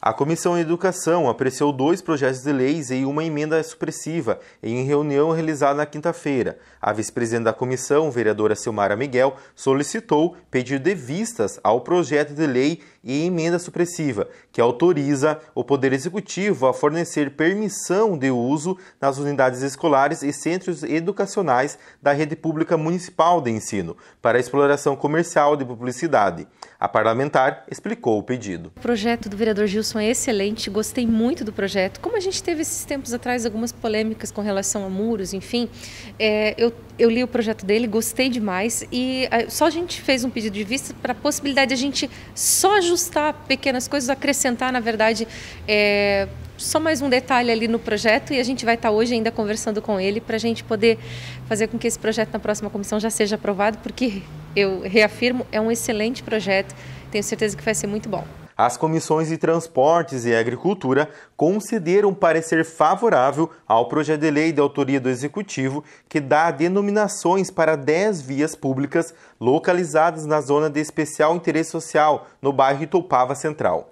A Comissão de Educação apreciou dois projetos de leis e uma emenda supressiva em reunião realizada na quinta-feira. A vice-presidente da comissão, vereadora Silmara Miguel, solicitou pedido de vistas ao projeto de lei e emenda supressiva, que autoriza o Poder Executivo a fornecer permissão de uso nas unidades escolares e centros educacionais da rede pública municipal de ensino para exploração comercial de publicidade. A parlamentar explicou o pedido. O projeto do vereador Gilson é excelente, gostei muito do projeto. Como a gente teve esses tempos atrás algumas polêmicas com relação a muros, enfim, é, eu, eu li o projeto dele, gostei demais e é, só a gente fez um pedido de vista para a possibilidade de a gente só ajustar ajustar pequenas coisas, acrescentar, na verdade, é, só mais um detalhe ali no projeto e a gente vai estar hoje ainda conversando com ele para a gente poder fazer com que esse projeto na próxima comissão já seja aprovado, porque eu reafirmo, é um excelente projeto, tenho certeza que vai ser muito bom. As comissões de Transportes e Agricultura concederam parecer favorável ao projeto de lei de autoria do Executivo que dá denominações para 10 vias públicas localizadas na zona de especial interesse social no bairro Itopava Central.